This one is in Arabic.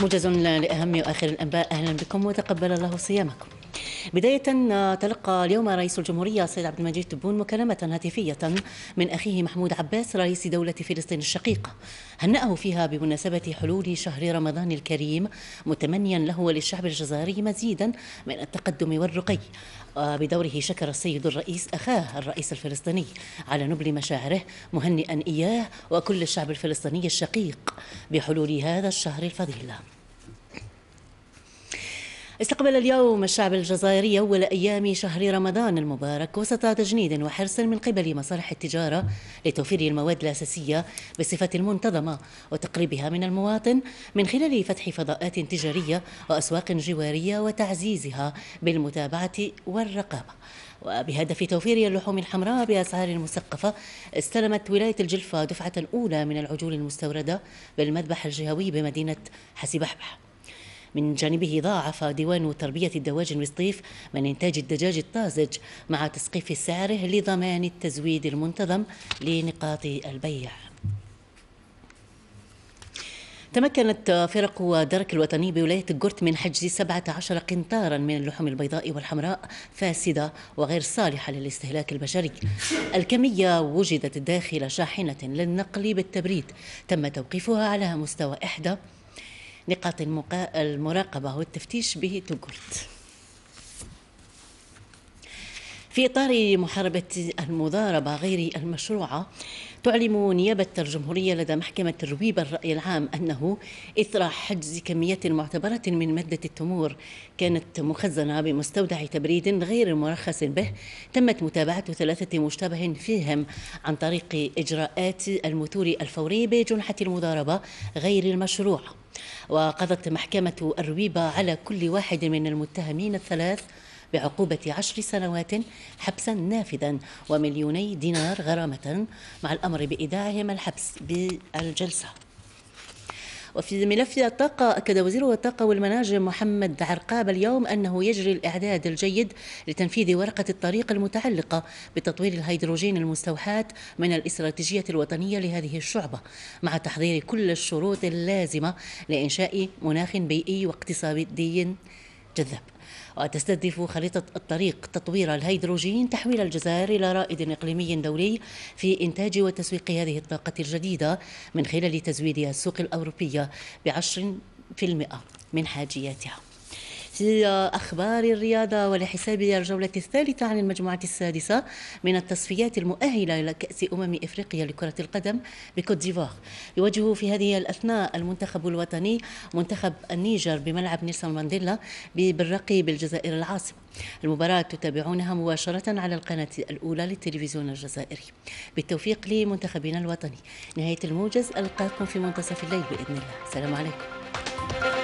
موجز لأهم وآخر الأنباء أهلا بكم وتقبل الله صيامكم بداية تلقى اليوم رئيس الجمهورية السيد عبد المجيد تبون مكالمة هاتفية من أخيه محمود عباس رئيس دولة فلسطين الشقيقة هنأه فيها بمناسبة حلول شهر رمضان الكريم متمنيا له وللشعب الجزائري مزيدا من التقدم والرقي بدوره شكر السيد الرئيس أخاه الرئيس الفلسطيني على نبل مشاعره مهنئا إياه وكل الشعب الفلسطيني الشقيق بحلول هذا الشهر الفضيل استقبل اليوم الشعب الجزائري أول أيام شهر رمضان المبارك وسط تجنيد وحرص من قبل مصالح التجارة لتوفير المواد الأساسية بصفة منتظمة وتقريبها من المواطن من خلال فتح فضاءات تجارية وأسواق جوارية وتعزيزها بالمتابعة والرقابة وبهدف توفير اللحوم الحمراء بأسعار مثقفة استلمت ولاية الجلفة دفعة أولى من العجول المستوردة بالمذبح الجهوي بمدينة حسيبحبح من جانبه ضاعف ديوان تربية الدواجن وسطيف من إنتاج الدجاج الطازج مع تسقيف سعره لضمان التزويد المنتظم لنقاط البيع تمكنت فرق درك الوطني بولاية الجرت من حجز 17 قنطارا من اللحوم البيضاء والحمراء فاسدة وغير صالحة للاستهلاك البشري الكمية وجدت داخل شاحنة للنقل بالتبريد تم توقيفها على مستوى إحدى نقاط المراقبة والتفتيش به توغورت في إطار محاربة المضاربة غير المشروعة تعلم نيابة الجمهورية لدى محكمة الرويبة الرأي العام أنه إثر حجز كميات معتبرة من مادة التمور كانت مخزنة بمستودع تبريد غير مرخص به تمت متابعة ثلاثة مشتبه فيهم عن طريق إجراءات المثور الفوري بجنحة المضاربة غير المشروعة وقضت محكمة الرويبة على كل واحد من المتهمين الثلاث بعقوبة عشر سنوات حبسا نافذا ومليوني دينار غرامة مع الأمر بإيداعهم الحبس بالجلسة وفي ملف الطاقة أكد وزير الطاقة والمناجم محمد عرقاب اليوم أنه يجري الإعداد الجيد لتنفيذ ورقة الطريق المتعلقة بتطوير الهيدروجين المستوحاة من الاستراتيجية الوطنية لهذه الشعبة مع تحضير كل الشروط اللازمة لإنشاء مناخ بيئي واقتصادي الذهب وتستهدف خريطة الطريق تطوير الهيدروجين تحويل الجزائر إلى رائد إقليمي دولي في إنتاج وتسويق هذه الطاقة الجديدة من خلال تزويد السوق الأوروبية بعشر في المئة من حاجياتها أخبار الرياضة ولحساب الجولة الثالثة عن المجموعة السادسة من التصفيات المؤهلة لكأس أمم إفريقيا لكرة القدم بكوت ديفوار يواجه في هذه الأثناء المنتخب الوطني منتخب النيجر بملعب نيلسون مانديلا بالرقي بالجزائر العاصمة المباراة تتابعونها مباشرة على القناة الأولى للتلفزيون الجزائري بالتوفيق لمنتخبنا الوطني نهاية الموجز ألقاكم في منتصف الليل بإذن الله السلام عليكم